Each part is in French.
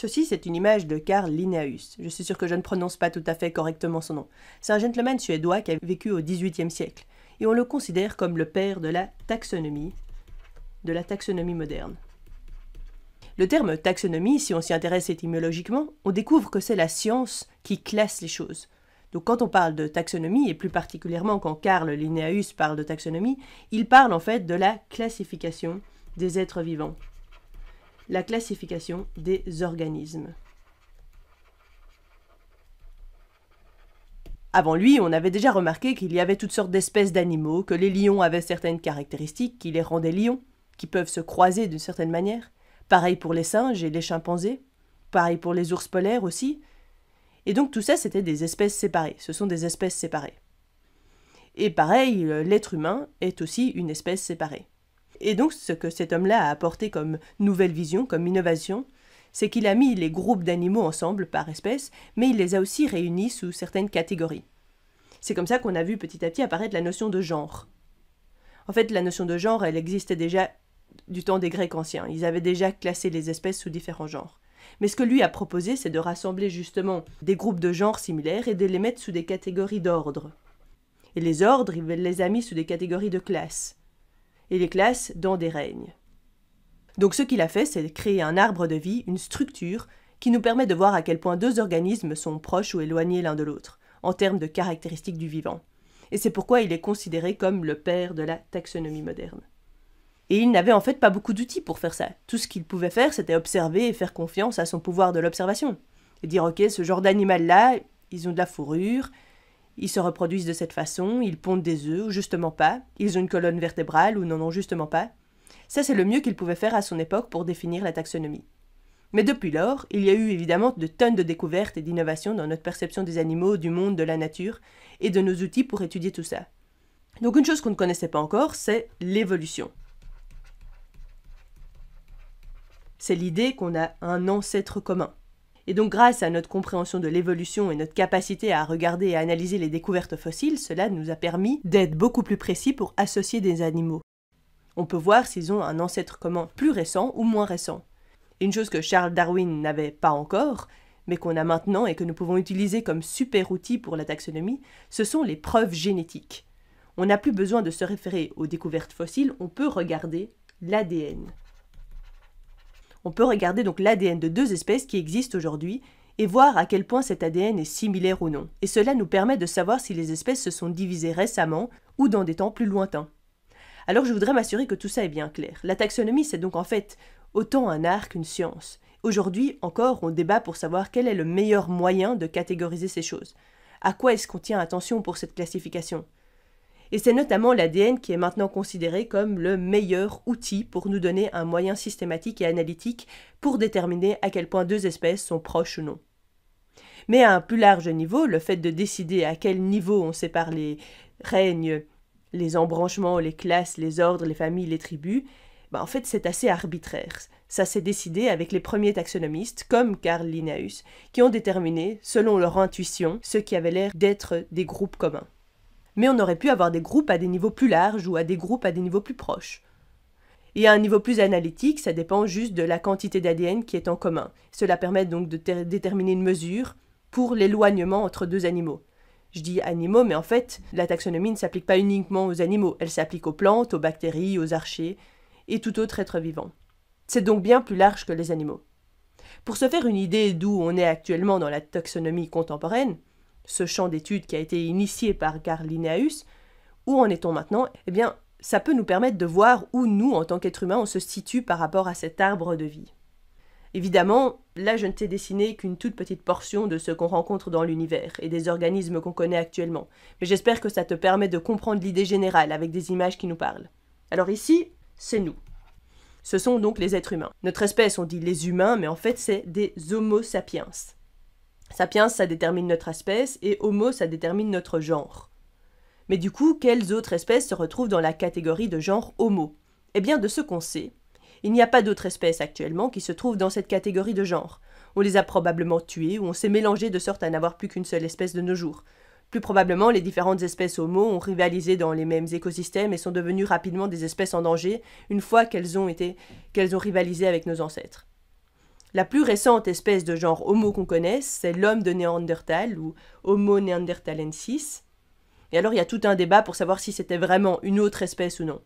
Ceci, c'est une image de Carl Linnaeus. Je suis sûr que je ne prononce pas tout à fait correctement son nom. C'est un gentleman suédois qui a vécu au XVIIIe siècle, et on le considère comme le père de la taxonomie, de la taxonomie moderne. Le terme taxonomie, si on s'y intéresse étymologiquement, on découvre que c'est la science qui classe les choses. Donc quand on parle de taxonomie, et plus particulièrement quand Carl Linnaeus parle de taxonomie, il parle en fait de la classification des êtres vivants la classification des organismes. Avant lui, on avait déjà remarqué qu'il y avait toutes sortes d'espèces d'animaux, que les lions avaient certaines caractéristiques qui les rendaient lions, qui peuvent se croiser d'une certaine manière. Pareil pour les singes et les chimpanzés. Pareil pour les ours polaires aussi. Et donc tout ça, c'était des espèces séparées. Ce sont des espèces séparées. Et pareil, euh, l'être humain est aussi une espèce séparée. Et donc ce que cet homme-là a apporté comme nouvelle vision, comme innovation, c'est qu'il a mis les groupes d'animaux ensemble par espèce, mais il les a aussi réunis sous certaines catégories. C'est comme ça qu'on a vu petit à petit apparaître la notion de genre. En fait, la notion de genre, elle existait déjà du temps des Grecs anciens. Ils avaient déjà classé les espèces sous différents genres. Mais ce que lui a proposé, c'est de rassembler justement des groupes de genres similaires et de les mettre sous des catégories d'ordre. Et les ordres, il les a mis sous des catégories de classes et les classes dans des règnes. Donc ce qu'il a fait, c'est créer un arbre de vie, une structure, qui nous permet de voir à quel point deux organismes sont proches ou éloignés l'un de l'autre, en termes de caractéristiques du vivant. Et c'est pourquoi il est considéré comme le père de la taxonomie moderne. Et il n'avait en fait pas beaucoup d'outils pour faire ça. Tout ce qu'il pouvait faire, c'était observer et faire confiance à son pouvoir de l'observation. Et dire, ok, ce genre d'animal-là, ils ont de la fourrure, ils se reproduisent de cette façon, ils pondent des œufs ou justement pas, ils ont une colonne vertébrale ou n'en ont justement pas. Ça, c'est le mieux qu'ils pouvaient faire à son époque pour définir la taxonomie. Mais depuis lors, il y a eu évidemment de tonnes de découvertes et d'innovations dans notre perception des animaux, du monde, de la nature et de nos outils pour étudier tout ça. Donc une chose qu'on ne connaissait pas encore, c'est l'évolution. C'est l'idée qu'on a un ancêtre commun. Et donc grâce à notre compréhension de l'évolution et notre capacité à regarder et à analyser les découvertes fossiles, cela nous a permis d'être beaucoup plus précis pour associer des animaux. On peut voir s'ils ont un ancêtre commun plus récent ou moins récent. Une chose que Charles Darwin n'avait pas encore, mais qu'on a maintenant et que nous pouvons utiliser comme super outil pour la taxonomie, ce sont les preuves génétiques. On n'a plus besoin de se référer aux découvertes fossiles, on peut regarder l'ADN on peut regarder donc l'ADN de deux espèces qui existent aujourd'hui et voir à quel point cet ADN est similaire ou non. Et cela nous permet de savoir si les espèces se sont divisées récemment ou dans des temps plus lointains. Alors je voudrais m'assurer que tout ça est bien clair. La taxonomie, c'est donc en fait autant un art qu'une science. Aujourd'hui encore, on débat pour savoir quel est le meilleur moyen de catégoriser ces choses. À quoi est-ce qu'on tient attention pour cette classification et c'est notamment l'ADN qui est maintenant considéré comme le meilleur outil pour nous donner un moyen systématique et analytique pour déterminer à quel point deux espèces sont proches ou non. Mais à un plus large niveau, le fait de décider à quel niveau on sépare les règnes, les embranchements, les classes, les ordres, les familles, les tribus, bah, en fait c'est assez arbitraire. Ça s'est décidé avec les premiers taxonomistes, comme Carl Linnaeus, qui ont déterminé, selon leur intuition, ce qui avait l'air d'être des groupes communs mais on aurait pu avoir des groupes à des niveaux plus larges ou à des groupes à des niveaux plus proches. Et à un niveau plus analytique, ça dépend juste de la quantité d'ADN qui est en commun. Cela permet donc de déterminer une mesure pour l'éloignement entre deux animaux. Je dis animaux, mais en fait, la taxonomie ne s'applique pas uniquement aux animaux, elle s'applique aux plantes, aux bactéries, aux archées et tout autre être vivant. C'est donc bien plus large que les animaux. Pour se faire une idée d'où on est actuellement dans la taxonomie contemporaine, ce champ d'étude qui a été initié par Carl Linnaeus, où en est-on maintenant Eh bien, ça peut nous permettre de voir où nous, en tant qu'êtres humains, on se situe par rapport à cet arbre de vie. Évidemment, là je ne t'ai dessiné qu'une toute petite portion de ce qu'on rencontre dans l'univers et des organismes qu'on connaît actuellement, mais j'espère que ça te permet de comprendre l'idée générale avec des images qui nous parlent. Alors ici, c'est nous. Ce sont donc les êtres humains. Notre espèce, on dit les humains, mais en fait c'est des Homo sapiens. Sapiens, ça détermine notre espèce, et Homo, ça détermine notre genre. Mais du coup, quelles autres espèces se retrouvent dans la catégorie de genre Homo Eh bien, de ce qu'on sait, il n'y a pas d'autres espèces actuellement qui se trouvent dans cette catégorie de genre. On les a probablement tuées ou on s'est mélangé de sorte à n'avoir plus qu'une seule espèce de nos jours. Plus probablement, les différentes espèces Homo ont rivalisé dans les mêmes écosystèmes et sont devenues rapidement des espèces en danger une fois qu'elles ont, été, qu'elles ont rivalisé avec nos ancêtres. La plus récente espèce de genre Homo qu'on connaisse, c'est l'homme de Néandertal ou Homo neanderthalensis. Et alors il y a tout un débat pour savoir si c'était vraiment une autre espèce ou non.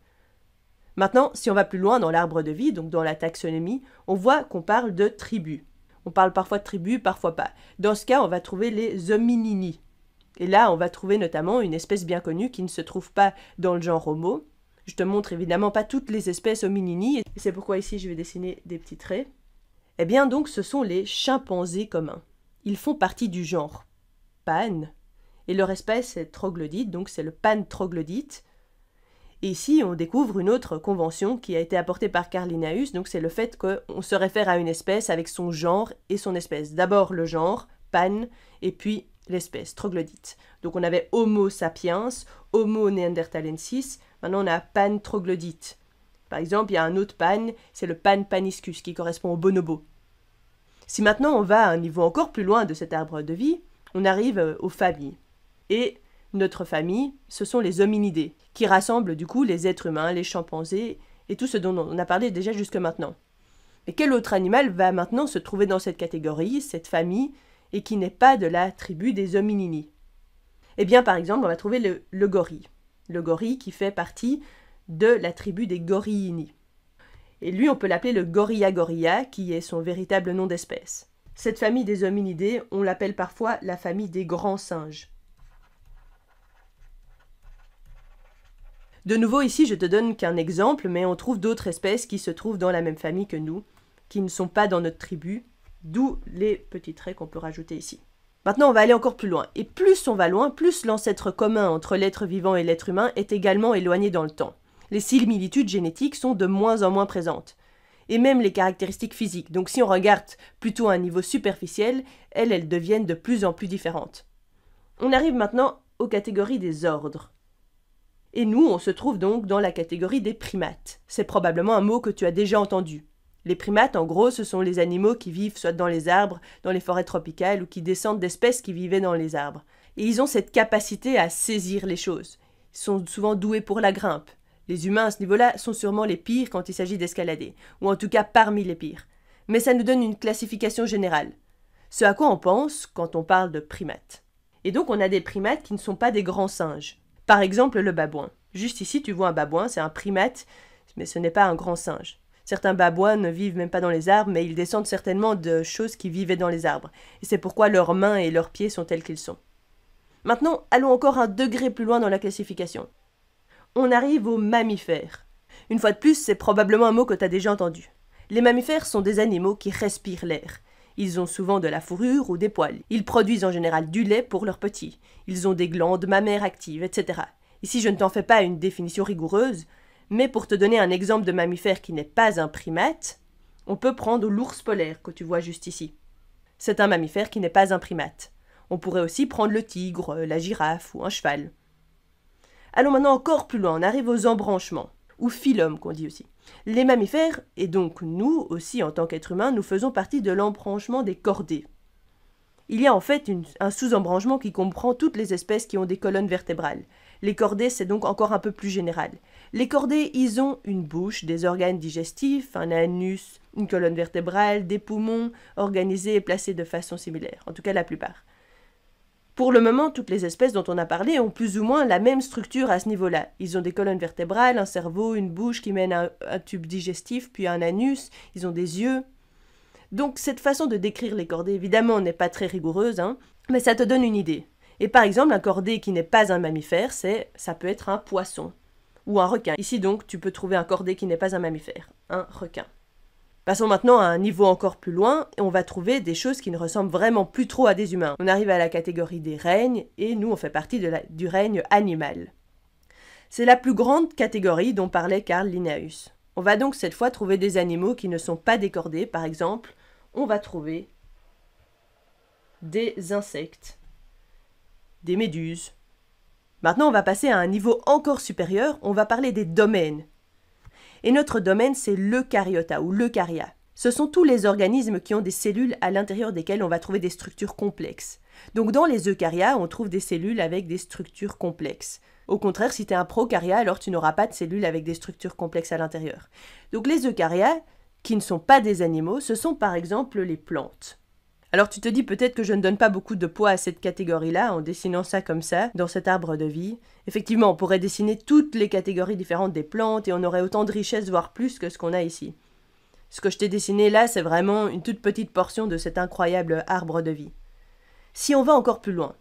Maintenant, si on va plus loin dans l'arbre de vie, donc dans la taxonomie, on voit qu'on parle de tribus. On parle parfois de tribus, parfois pas. Dans ce cas, on va trouver les hominini. Et là, on va trouver notamment une espèce bien connue qui ne se trouve pas dans le genre Homo. Je te montre évidemment pas toutes les espèces hominini, c'est pourquoi ici je vais dessiner des petits traits. Eh bien donc ce sont les chimpanzés communs. Ils font partie du genre Pan, et leur espèce est troglodyte, donc c'est le Pan troglodyte. Et ici, on découvre une autre convention qui a été apportée par Carlinaeus, donc c'est le fait qu'on se réfère à une espèce avec son genre et son espèce. D'abord le genre, Pan, et puis l'espèce, troglodyte. Donc on avait Homo sapiens, Homo neanderthalensis, maintenant on a Pan troglodyte. Par exemple, il y a un autre pan, c'est le pan paniscus qui correspond au bonobo. Si maintenant on va à un niveau encore plus loin de cet arbre de vie, on arrive euh, aux familles. Et notre famille, ce sont les hominidés, qui rassemblent du coup les êtres humains, les chimpanzés et tout ce dont on a parlé déjà jusque maintenant. Mais quel autre animal va maintenant se trouver dans cette catégorie, cette famille, et qui n'est pas de la tribu des hominini Eh bien, par exemple, on va trouver le, le gorille. Le gorille qui fait partie de la tribu des Gorillini. Et lui, on peut l'appeler le Gorilla Gorilla, qui est son véritable nom d'espèce. Cette famille des hominidés, on l'appelle parfois la famille des grands singes. De nouveau, ici, je te donne qu'un exemple, mais on trouve d'autres espèces qui se trouvent dans la même famille que nous, qui ne sont pas dans notre tribu, d'où les petits traits qu'on peut rajouter ici. Maintenant, on va aller encore plus loin. Et plus on va loin, plus l'ancêtre commun entre l'être vivant et l'être humain est également éloigné dans le temps. Les similitudes génétiques sont de moins en moins présentes. Et même les caractéristiques physiques, donc si on regarde plutôt à un niveau superficiel, elles, elles deviennent de plus en plus différentes. On arrive maintenant aux catégories des ordres. Et nous, on se trouve donc dans la catégorie des primates. C'est probablement un mot que tu as déjà entendu. Les primates, en gros, ce sont les animaux qui vivent soit dans les arbres, dans les forêts tropicales, ou qui descendent d'espèces qui vivaient dans les arbres. Et ils ont cette capacité à saisir les choses. Ils sont souvent doués pour la grimpe. Les humains à ce niveau-là sont sûrement les pires quand il s'agit d'escalader, ou en tout cas parmi les pires. Mais ça nous donne une classification générale. Ce à quoi on pense quand on parle de primates. Et donc on a des primates qui ne sont pas des grands singes. Par exemple le babouin. Juste ici tu vois un babouin, c'est un primate, mais ce n'est pas un grand singe. Certains babouins ne vivent même pas dans les arbres, mais ils descendent certainement de choses qui vivaient dans les arbres. Et c'est pourquoi leurs mains et leurs pieds sont tels qu'ils sont. Maintenant, allons encore un degré plus loin dans la classification on arrive aux mammifères. Une fois de plus, c'est probablement un mot que tu as déjà entendu. Les mammifères sont des animaux qui respirent l'air. Ils ont souvent de la fourrure ou des poils. Ils produisent en général du lait pour leurs petits. Ils ont des glandes mammaires actives, etc. Ici, je ne t'en fais pas une définition rigoureuse, mais pour te donner un exemple de mammifère qui n'est pas un primate, on peut prendre l'ours polaire que tu vois juste ici. C'est un mammifère qui n'est pas un primate. On pourrait aussi prendre le tigre, la girafe ou un cheval. Allons maintenant encore plus loin, on arrive aux embranchements, ou phylum qu'on dit aussi. Les mammifères, et donc nous aussi en tant qu'êtres humains, nous faisons partie de l'embranchement des cordées. Il y a en fait un sous-embranchement qui comprend toutes les espèces qui ont des colonnes vertébrales. Les cordées, c'est donc encore un peu plus général. Les cordées, ils ont une bouche, des organes digestifs, un anus, une colonne vertébrale, des poumons, organisés et placés de façon similaire, en tout cas la plupart. Pour le moment, toutes les espèces dont on a parlé ont plus ou moins la même structure à ce niveau-là. Ils ont des colonnes vertébrales, un cerveau, une bouche qui mène à un tube digestif, puis un anus, ils ont des yeux. Donc cette façon de décrire les cordées, évidemment, n'est pas très rigoureuse, hein, mais ça te donne une idée. Et par exemple, un cordé qui n'est pas un mammifère, c'est ça peut être un poisson ou un requin. Ici donc, tu peux trouver un cordé qui n'est pas un mammifère, un requin. Passons maintenant à un niveau encore plus loin, et on va trouver des choses qui ne ressemblent vraiment plus trop à des humains. On arrive à la catégorie des règnes, et nous on fait partie du règne animal. C'est la plus grande catégorie dont parlait Carl Linnaeus. On va donc cette fois trouver des animaux qui ne sont pas décordés, par exemple, on va trouver des insectes, des méduses. Maintenant on va passer à un niveau encore supérieur, on va parler des domaines. Et notre domaine, c'est l'eucaryota ou l'eucaria. Ce sont tous les organismes qui ont des cellules à l'intérieur desquelles on va trouver des structures complexes. Donc dans les eucarias, on trouve des cellules avec des structures complexes. Au contraire, si tu es un procaria, alors tu n'auras pas de cellules avec des structures complexes à l'intérieur. Donc les eucarias, qui ne sont pas des animaux, ce sont par exemple les plantes. Alors tu te dis peut-être que je ne donne pas beaucoup de poids à cette catégorie-là en dessinant ça comme ça, dans cet arbre de vie. Effectivement, on pourrait dessiner toutes les catégories différentes des plantes et on aurait autant de richesses, voire plus que ce qu'on a ici. Ce que je t'ai dessiné là, c'est vraiment une toute petite portion de cet incroyable arbre de vie. Si on va encore plus loin,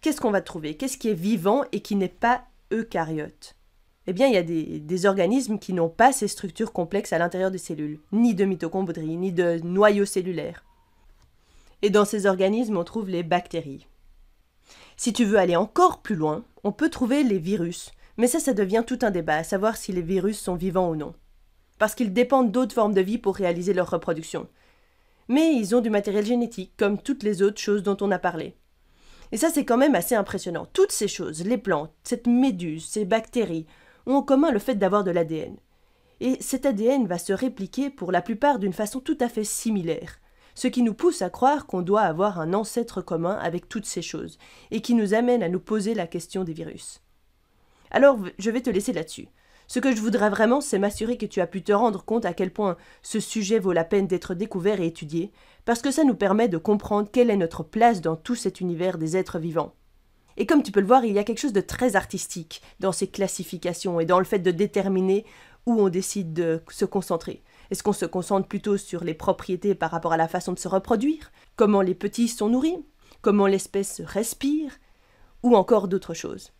qu'est-ce qu'on va trouver Qu'est-ce qui est vivant et qui n'est pas eucaryote eh bien, il y a des, organismes qui n'ont pas ces structures complexes à l'intérieur des cellules, ni de mitochondries, ni de noyaux cellulaires. Et dans ces organismes, on trouve les bactéries. Si tu veux aller encore plus loin, on peut trouver les virus. Mais ça, ça devient tout un débat, à savoir si les virus sont vivants ou non. Parce qu'ils dépendent d'autres formes de vie pour réaliser leur reproduction. Mais ils ont du matériel génétique, comme toutes les autres choses dont on a parlé. Et ça, c'est quand même assez impressionnant. Toutes ces choses, les plantes, cette méduse, ces bactéries, ont en commun le fait d'avoir de l'ADN. Et cet ADN va se répliquer pour la plupart d'une façon tout à fait similaire ce qui nous pousse à croire qu'on doit avoir un ancêtre commun avec toutes ces choses, et qui nous amène à nous poser la question des virus. Alors, je vais te laisser là-dessus. Ce que je voudrais vraiment, c'est m'assurer que tu as pu te rendre compte à quel point ce sujet vaut la peine d'être découvert et étudié, parce que ça nous permet de comprendre quelle est notre place dans tout cet univers des êtres vivants. Et comme tu peux le voir, il y a quelque chose de très artistique dans ces classifications et dans le fait de déterminer où on décide de se concentrer. Est-ce qu'on se concentre plutôt sur les propriétés par rapport à la façon de se reproduire Comment les petits sont nourris Comment l'espèce respire Ou encore d'autres choses.